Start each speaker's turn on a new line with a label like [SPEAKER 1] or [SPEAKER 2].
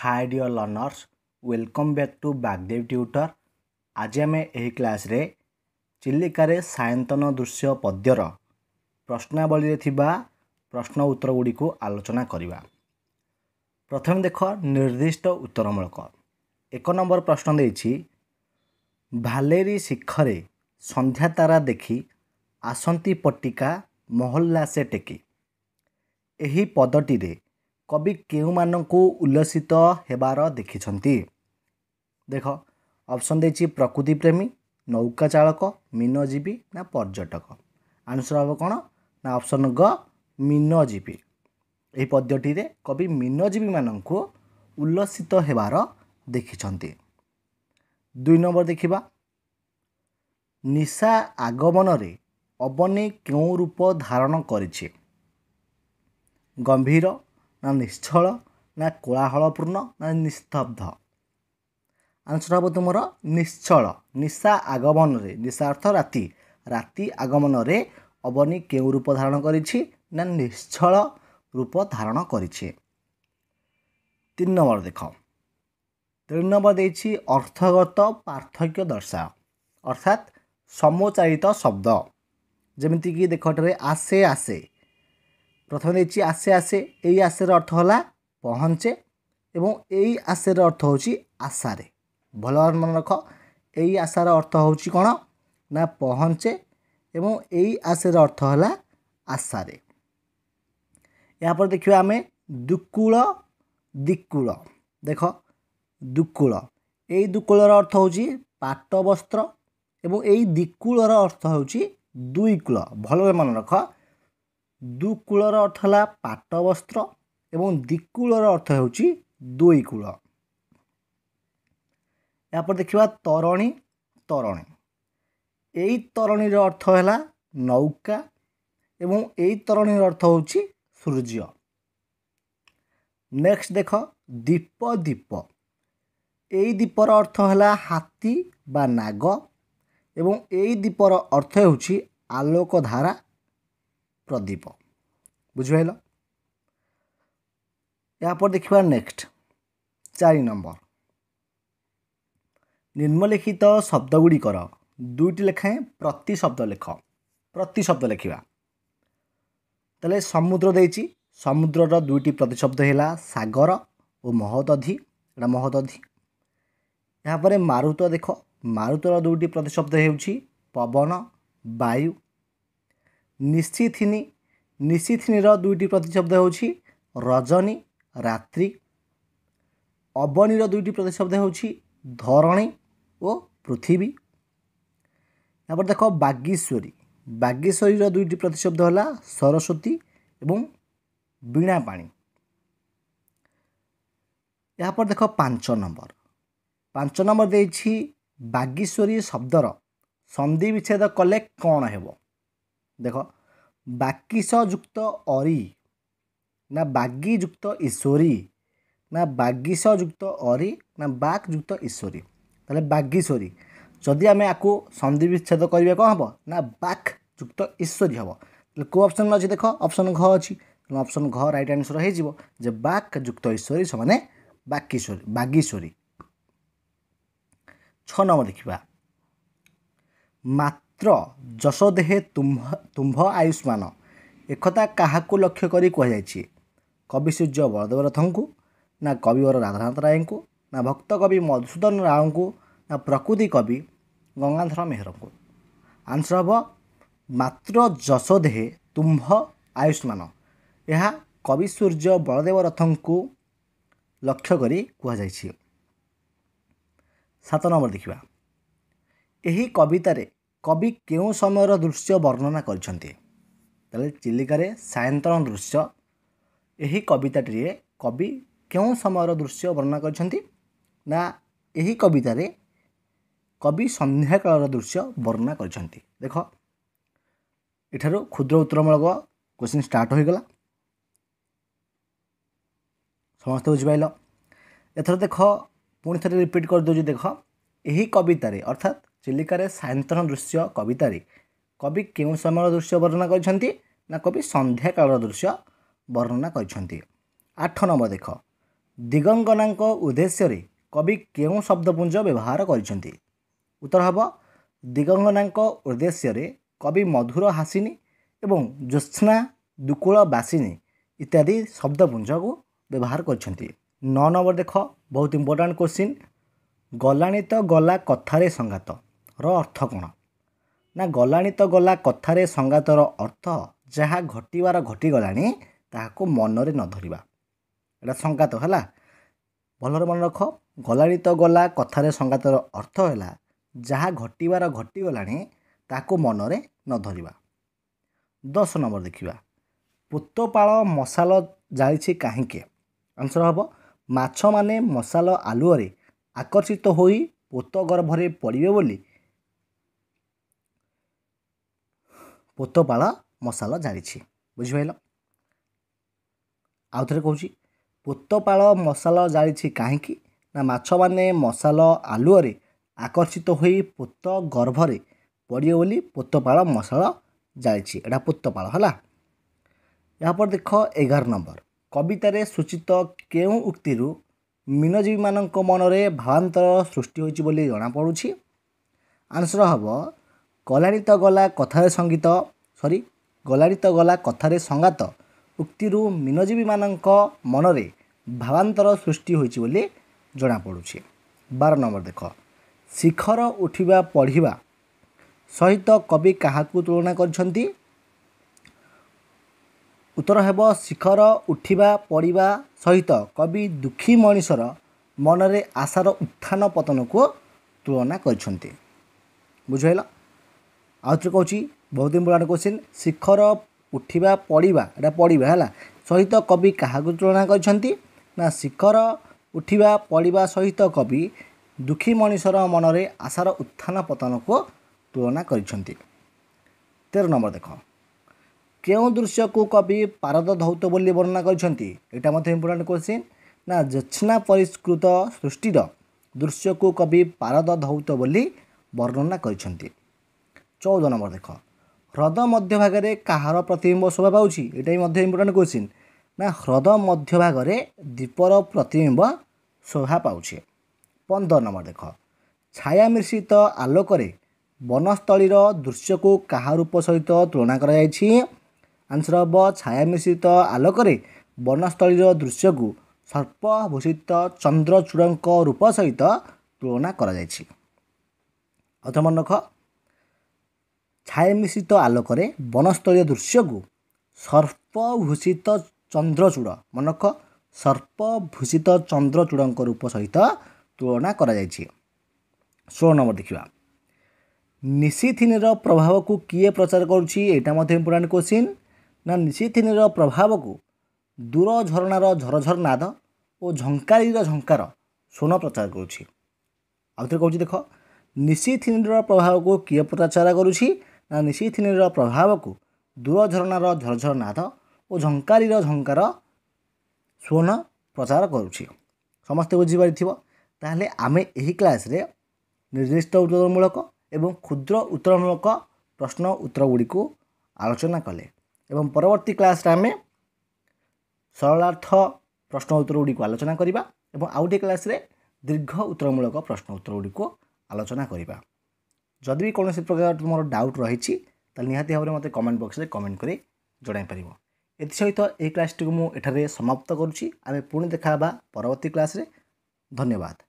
[SPEAKER 1] hi dear learners welcome back to Bagdev tutor आज आम यही क्लास रे ଚିଲିକାରେ ସାୟନ୍ତନ ଦୃଶ୍ୟ ପଦ୍ୟର ପ୍ରଶ୍ନାବଳୀରେ ଥିବା ପ୍ରଶ୍ନ ଉତ୍ତର ଗୁଡ଼ିକୁ ଆଲୋଚନା କରିବା ପ୍ରଥମେ ଦେଖ ନିର୍ଦ୍ଦିଷ୍ଟ ଉତ୍ତରମୂଳକ ଏକ ନମ୍ବର ପ୍ରଶ୍ନ ଦେଇଛି ଭାଲେରୀ ଶିଖରେ ସନ୍ଧ୍ୟା ତାରା ଦେଖି ଆସନ୍ତି ପଟିକା ମହଲ୍ଲା ସେ ଟେକି ଏହି ପଦଟିରେ କବି କେଉଁମାନଙ୍କୁ ଉଲ୍ଲସିତ ହେବାର ଦେଖିଛନ୍ତି ଦେଖ ଅପସନ୍ ଦେଇଛି ପ୍ରକୃତି ପ୍ରେମୀ ନୌକା ଚାଳକ ମୀନଜୀବୀ ନା ପର୍ଯ୍ୟଟକ ଆନ୍ସର୍ ହେବ କ'ଣ ନା ଅପସନ୍ ଗ ମୀନଜୀବୀ ଏହି ପଦ୍ୟଟିରେ କବି ମୀନଜୀବୀମାନଙ୍କୁ ଉଲ୍ଲସିତ ହେବାର ଦେଖିଛନ୍ତି ଦୁଇ ନମ୍ବର ଦେଖିବା ନିଶା ଆଗମନରେ ଅବନି କେଉଁ ରୂପ ଧାରଣ କରିଛି ଗମ୍ଭୀର ନା ନିଶ୍ଚଳ ନା କୋଳାହଳପୂର୍ଣ୍ଣ ନା ନିସ୍ତବ୍ଧ ଆନ୍ସର୍ ହେବ ତୁମର ନିଶ୍ଚଳ ନିଶା ଆଗମନରେ ନିଶା ଅର୍ଥ ରାତି ରାତି ଆଗମନରେ ଅବନି କେଉଁ ରୂପ ଧାରଣ କରିଛି ନା ନିଶ୍ଚଳ ରୂପ ଧାରଣ କରିଛି ତିନି ନମ୍ବର ଦେଖ ତିନି ନମ୍ବର ଦେଇଛି ଅର୍ଥଗତ ପାର୍ଥକ୍ୟ ଦର୍ଶା ଅର୍ଥାତ୍ ସମଚାଳିତ ଶବ୍ଦ ଯେମିତିକି ଦେଖଠାରେ ଆସେ ଆସେ প্রথমে দিচ্ছি আসে আসে এই আসের অর্থ হলা পহঞ্চে এবং এই আসের অর্থ ହେଉଛି আশারে ଭଲ ଭାବରେ ମନେ ରଖ ଏଇ ଆଶାର ଅର୍ଥ ହେଉଛି କ'ଣ ନା ପହଞ୍ଚେ ଏବଂ ଏଇ ଆଶାର ଅର୍ଥ ହେଲା ଆଶାରେ ଏହାପରେ ଦେଖିବା ଆମେ ଦୁକୁଳ ଦିକୁଳ ଦେଖ ଦୁକୁଳ ଏଇ ଦୁକୁଳର ଅର୍ଥ ହେଉଛି ପାଟ ବସ୍ତ୍ର ଏବଂ ଏଇ ଦିକୁଳର ଅର୍ଥ ହେଉଛି ଦୁଇ କୂଳ ଭଲରେ ମନେ ରଖ ଦୁକୂଳର ଅର୍ଥ ହେଲା ପାଟବସ୍ତ୍ର ଏବଂ ଦିକୂଳର ଅର୍ଥ ହେଉଛି ଦୁଇ କୂଳ ଏହାପରେ ଦେଖିବା ତରଣୀ ତରଣୀ ଏଇ ତରଣୀର ଅର୍ଥ ହେଲା ନୌକା ଏବଂ ଏଇ ତରଣୀର ଅର୍ଥ ହେଉଛି ସୂର୍ଯ୍ୟ ନେକ୍ସଟ ଦେଖ ଦୀପ ଦୀପ ଏଇ ଦୀପର ଅର୍ଥ ହେଲା ହାତୀ ବା ନାଗ ଏବଂ ଏଇ ଦୀପର ଅର୍ଥ ହେଉଛି ଆଲୋକଧାରା ପ୍ରଦୀପ ବୁଝିପାରିଲ ଏହାପରେ ଦେଖିବା ନେକ୍ସଟ ଚାରି ନମ୍ବର ନିମ୍ନଲିଖିତ ଶବ୍ଦଗୁଡ଼ିକର ଦୁଇଟି ଲେଖାଏଁ ପ୍ରତିଶବ୍ଦ ଲେଖ ପ୍ରତିଶବ୍ଦ ଲେଖିବା ତାହେଲେ ସମୁଦ୍ର ଦେଇଛି ସମୁଦ୍ରର ଦୁଇଟି ପ୍ରତିଶବ୍ଦ ହେଲା ସାଗର ଓ ମହଦଧି ଏଇଟା ମହଦଧି ଏହାପରେ ମାରୁତ ଦେଖ ମାରୁତର ଦୁଇଟି ପ୍ରତିଶବ୍ଦ ହେଉଛି ପବନ ବାୟୁ ନିଶିଥିନି ନିଶିଥିନିର ଦୁଇଟି ପ୍ରତିଶବ୍ଦ ହେଉଛି ରଜନୀ ରାତ୍ରି ଅବଣୀର ଦୁଇଟି ପ୍ରତିଶବ୍ଦ ହେଉଛି ଧରଣୀ ଓ ପୃଥିବୀ ତାପରେ ଦେଖ ବାଗୀଶ୍ୱରୀ ବାଗେଶ୍ୱରୀର ଦୁଇଟି ପ୍ରତିଶବ୍ଦ ହେଲା ସରସ୍ୱତୀ ଏବଂ ବୀଣା ପାଣି ଏହାପରେ ଦେଖ ପାଞ୍ଚ ନମ୍ବର ପାଞ୍ଚ ନମ୍ବର ଦେଇଛି ବାଗୀଶ୍ୱରୀ ଶବ୍ଦର ସନ୍ଧି ବିଚ୍ଛେଦ କଲେ କ'ଣ ହେବ দেখ ବାକିସଯୁକ୍ତ ଅରି ନା ବାଗିଯୁକ୍ତ ଈଶ୍ୱରୀ ନା ବାଗିସଯୁକ୍ତ ଅରି ନା ବାକ୍ଯୁକ୍ତ ଈଶ୍ୱରୀ ତାହେଲେ ବାଗିଶ୍ୱରୀ ଯଦି ଆମେ ଆକୁ ସନ୍ଧି ବିଚ୍ଛେଦ କରିବା କ'ଣ ହେବ ନା ବାକ୍ ଯୁକ୍ତ ଈଶ୍ୱରୀ ହେବ ତାହେଲେ କେଉଁ ଅପସନ୍ ଅଛି ଦେଖ ଅପସନ୍ ଘ ଅଛି ତେଣୁ ଅପସନ୍ ଘ ରାଇଟ୍ ଆନ୍ସର୍ ହେଇଯିବ ଯେ ବାକ୍ ଯୁକ୍ତ ଈଶ୍ୱରୀ ସେମାନେ ବାକିଶ୍ୱରୀ ବାଗିଶ୍ୱରୀ ଛଅ ନମ୍ବର ଦେଖିବା ମାତ ପୁତ୍ର ଯଶ ଦେହେ ତୁମ୍ଭ ତୁମ୍ଭ ଆୟୁଷ୍ମାନ ଏକଥା କାହାକୁ ଲକ୍ଷ୍ୟ କରି କୁହାଯାଇଛି କବି ସୂର୍ଯ୍ୟ ବଳଦେବରଥଙ୍କୁ ନା କବିବର ରାଧାନାଥ ରାୟଙ୍କୁ ନା ଭକ୍ତ କବି ମଧୁସୂଦନ ରାଓଙ୍କୁ ନା ପ୍ରକୃତି କବି ଗଙ୍ଗାଧର ମେହେରଙ୍କୁ ଆନ୍ସର ହେବ ମାତ୍ର ଯଶ ଦେହେ ତୁମ୍ଭ ଆୟୁଷ୍ମାନ ଏହା କବି ସୂର୍ଯ୍ୟ ବଳଦେବରଥଙ୍କୁ ଲକ୍ଷ୍ୟ କରି କୁହାଯାଇଛି ସାତ ନମ୍ବର ଦେଖିବା ଏହି କବିତାରେ କବି କେଉଁ ସମୟର ଦୃଶ୍ୟ ବର୍ଣ୍ଣନା କରିଛନ୍ତି ତାହେଲେ ଚିଲିକାରେ ସାୟନ୍ତନ ଦୃଶ୍ୟ ଏହି କବିତାଟିରେ କବି କେଉଁ ସମୟର ଦୃଶ୍ୟ ବର୍ଣ୍ଣନା କରିଛନ୍ତି ନା ଏହି କବିତାରେ କବି ସନ୍ଧ୍ୟାକାଳର ଦୃଶ୍ୟ ବର୍ଣ୍ଣନା କରିଛନ୍ତି ଦେଖ ଏଠାରୁ କ୍ଷୁଦ୍ର ଉତ୍ତରମୂଳକ କୋଶ୍ଚିନ୍ ଷ୍ଟାର୍ଟ ହୋଇଗଲା ସମସ୍ତେ ବୁଝିପାରିଲ ଏଥର ଦେଖ ପୁଣି ଥରେ ରିପିଟ୍ କରିଦେଉଛି ଦେଖ ଏହି କବିତାରେ ଅର୍ଥାତ୍ ଚିଲିକାରେ ସାୟନ୍ତନ ଦୃଶ୍ୟ କବିତାରେ କବି କେଉଁ ସମୟର ଦୃଶ୍ୟ ବର୍ଣ୍ଣନା କରିଛନ୍ତି ନା କବି ସନ୍ଧ୍ୟା କାଳର ଦୃଶ୍ୟ ବର୍ଣ୍ଣନା କରିଛନ୍ତି ଆଠ ନମ୍ବର ଦେଖ ଦିଗଙ୍ଗନାଙ୍କ ଉଦ୍ଦେଶ୍ୟରେ କବି କେଉଁ ଶବ୍ଦପୁଞ୍ଜ ବ୍ୟବହାର କରିଛନ୍ତି ଉତ୍ତର ହେବ ଦିଗଙ୍ଗନାଙ୍କ ଉଦ୍ଦେଶ୍ୟରେ କବି ମଧୁର ହାସିନୀ ଏବଂ ଜ୍ୟୋତ୍ସ୍ନା ଦୁକୁଳ ବାସିନୀ ଇତ୍ୟାଦି ଶବ୍ଦପୁଞ୍ଜକୁ ବ୍ୟବହାର କରିଛନ୍ତି ନଅ ନମ୍ବର ଦେଖ ବହୁତ ଇମ୍ପୋର୍ଟାଣ୍ଟ କୋଶ୍ଚିନ୍ ଗଲାଣି ତ ଗଲା କଥାରେ ସଂଘାତ ର ଅର୍ଥ କ'ଣ ନା ଗଲାଣି ତ ଗଲା କଥାରେ ସଂଗାତର ଅର୍ଥ ଯାହା ଘଟିବାର ଘଟିଗଲାଣି ତାହାକୁ ମନରେ ନ ଧରିବା ଏଇଟା ସଂଗାତ ହେଲା ଭଲରେ ମନେ ରଖ ଗଲାଣି ତ ଗଲା କଥାରେ ସଂଗାତର ଅର୍ଥ ହେଲା ଯାହା ଘଟିବାର ଘଟିଗଲାଣି ତାହାକୁ ମନରେ ନ ଧରିବା ଦଶ ନମ୍ବର ଦେଖିବା ପୁତପାଳ ମସାଲ ଜାଳିଛି କାହିଁକି ଆନ୍ସର୍ ହେବ ମାଛମାନେ ମସାଲ ଆଲୁଅରେ ଆକର୍ଷିତ ହୋଇ ପୋତ ଗର୍ଭରେ ପଡ଼ିବେ ବୋଲି ପୋତପାଳ ମଶାଲ ଜାଳିଛି ବୁଝିପାରିଲ ଆଉ ଥରେ କହୁଛି ପୋତପାଳ ମଶାଲ ଜାଳିଛି କାହିଁକି ନା ମାଛମାନେ ମଶାଲ ଆଲୁଅରେ ଆକର୍ଷିତ ହୋଇ ପୋତ ଗର୍ଭରେ ପଡ଼ିବ ବୋଲି ପୋତପାଳ ମଶାଳ ଜାଳିଛି ଏଇଟା ପୋତପାଳ ହେଲା ଏହାପରେ ଦେଖ ଏଗାର ନମ୍ବର କବିତାରେ ସୂଚିତ କେଉଁ ଉକ୍ତିରୁ ମୀନଜୀବୀମାନଙ୍କ ମନରେ ଭାବାନ୍ତର ସୃଷ୍ଟି ହୋଇଛି ବୋଲି ଜଣାପଡ଼ୁଛି ଆନ୍ସର୍ ହେବ ଗଲାଣିତ ଗଲା କଥାରେ ସଙ୍ଗୀତ ସରି ଗଲାଣିତ ଗଲା କଥାରେ ସଙ୍ଗାତ ଉକ୍ତିରୁ ମୀନଜୀବୀମାନଙ୍କ ମନରେ ଭାବାନ୍ତର ସୃଷ୍ଟି ହୋଇଛି ବୋଲି ଜଣାପଡ଼ୁଛି ବାର ନମ୍ବର ଦେଖ ଶିଖର ଉଠିବା ପଢ଼ିବା ସହିତ କବି କାହାକୁ ତୁଳନା କରିଛନ୍ତି ଉତ୍ତର ହେବ ଶିଖର ଉଠିବା ପଢ଼ିବା ସହିତ କବି ଦୁଃଖୀ ମଣିଷର ମନରେ ଆଶାର ଉତ୍ଥାନ ପତନକୁ ତୁଳନା କରିଛନ୍ତି ବୁଝିଲା ଆଉ ଥରେ କହୁଛି ବହୁତ ଇମ୍ପୋର୍ଟାଣ୍ଟ କୋଶ୍ଚିନ୍ ଶିଖର ଉଠିବା ପଡ଼ିବା ଏଇଟା ପଡ଼ିବା ହେଲା ସହିତ କବି କାହାକୁ ତୁଳନା କରିଛନ୍ତି ନା ଶିଖର ଉଠିବା ପଡ଼ିବା ସହିତ କବି ଦୁଃଖୀ ମଣିଷର ମନରେ ଆଶାର ଉତ୍ଥାନ ପତନକୁ ତୁଳନା କରିଛନ୍ତି ତେର ନମ୍ବର ଦେଖ କେଉଁ ଦୃଶ୍ୟକୁ କବି ପାରଦ ଧୌତ ବୋଲି ବର୍ଣ୍ଣନା କରିଛନ୍ତି ଏଇଟା ମଧ୍ୟ ଇମ୍ପୋର୍ଟାଣ୍ଟ କୋଶ୍ଚିନ୍ ନା ଜଚ୍ଛନା ପରିଷ୍କୃତ ସୃଷ୍ଟିର ଦୃଶ୍ୟକୁ କବି ପାରଦ ଧୌତ ବୋଲି ବର୍ଣ୍ଣନା କରିଛନ୍ତି ଚଉଦ ନମ୍ବର ଦେଖ ହ୍ରଦ ମଧ୍ୟଭାଗରେ କାହାର ପ୍ରତିବିମ୍ବ ଶୋଭା ପାଉଛି ଏଇଟା ବି ମଧ୍ୟ ଇମ୍ପୋର୍ଟାଣ୍ଟ କୋଶ୍ଚିନ୍ ନା ହ୍ରଦ ମଧ୍ୟଭାଗରେ ଦ୍ୱୀପର ପ୍ରତିବିମ୍ବ ଶୋଭା ପାଉଛି ପନ୍ଦର ନମ୍ବର ଦେଖ ଛାୟା ମିଶ୍ରିତ ଆଲୋକରେ ବନସ୍ଥଳୀର ଦୃଶ୍ୟକୁ କାହା ରୂପ ସହିତ ତୁଳନା କରାଯାଇଛି ଆନ୍ସର୍ ହେବ ଛାୟା ମିଶ୍ରିତ ଆଲୋକରେ ବନସ୍ଥଳୀର ଦୃଶ୍ୟକୁ ସର୍ପଭୂଷିତ ଚନ୍ଦ୍ରଚୂଡ଼ଙ୍କ ରୂପ ସହିତ ତୁଳନା କରାଯାଇଛି ଅଥମ ରଖ ଛାୟା ମିଶ୍ରିତ ଆଲୋକରେ ବନସ୍ଥଳୀୟ ଦୃଶ୍ୟକୁ ସର୍ପଭୂଷିତ ଚନ୍ଦ୍ରଚୂଡ଼ ମନକ ସର୍ପଭୂଷିତ ଚନ୍ଦ୍ରଚୂଡ଼ଙ୍କ ରୂପ ସହିତ ତୁଳନା କରାଯାଇଛି ଷୋହଳ ନମ୍ବର ଦେଖିବା ନିଶିଥିନିର ପ୍ରଭାବକୁ କିଏ ପ୍ରଚାର କରୁଛି ଏଇଟା ମଧ୍ୟ ଇମ୍ପୋର୍ଟାଣ୍ଟ କୋଶ୍ଚିନ୍ ନା ନିଶିଥିନିର ପ୍ରଭାବକୁ ଦୂର ଝରଣାର ଝରଝର ନାଦ ଓ ଝଙ୍କାରୀର ଝଙ୍କାର ସ୍ୱର୍ଣ୍ଣ ପ୍ରଚାର କରୁଛି ଆଉଥରେ କହୁଛି ଦେଖ ନିଶିଥିନିର ପ୍ରଭାବକୁ କିଏ ପ୍ରଚାର କରୁଛି ନା ନିଶିଥିନିର ପ୍ରଭାବକୁ ଦୂରଝରଣାର ଝରଝର ନାଦ ଓ ଝଙ୍କାରୀର ଝଙ୍କାର ସ୍ୱର୍ଣ୍ଣ ପ୍ରଚାର କରୁଛି ସମସ୍ତେ ବୁଝିପାରିଥିବ ତାହେଲେ ଆମେ ଏହି କ୍ଲାସ୍ରେ ନିର୍ଦ୍ଦିଷ୍ଟ ଉତ୍ତରମୂଳକ ଏବଂ କ୍ଷୁଦ୍ର ଉତ୍ତରମୂଳକ ପ୍ରଶ୍ନ ଉତ୍ତର ଗୁଡ଼ିକୁ ଆଲୋଚନା କଲେ ଏବଂ ପରବର୍ତ୍ତୀ କ୍ଲାସ୍ରେ ଆମେ ସରଳାର୍ଥ ପ୍ରଶ୍ନ ଉତ୍ତର ଗୁଡ଼ିକୁ ଆଲୋଚନା କରିବା ଏବଂ ଆଉ ଗୋଟିଏ କ୍ଲାସ୍ରେ ଦୀର୍ଘ ଉତ୍ତରମୂଳକ ପ୍ରଶ୍ନ ଉତ୍ତର ଗୁଡ଼ିକୁ ଆଲୋଚନା କରିବା ଯଦି ବି କୌଣସି ପ୍ରକାର ତୁମର ଡାଉଟ୍ ରହିଛି ତାହେଲେ ନିହାତି ଭାବରେ ମୋତେ କମେଣ୍ଟ ବକ୍ସରେ କମେଣ୍ଟ କରି ଜଣାଇ ପାରିବ ଏଥିସହିତ ଏହି କ୍ଲାସ୍ଟିକୁ ମୁଁ ଏଠାରେ ସମାପ୍ତ କରୁଛି ଆମେ ପୁଣି ଦେଖା ହେବା ପରବର୍ତ୍ତୀ କ୍ଲାସ୍ରେ ଧନ୍ୟବାଦ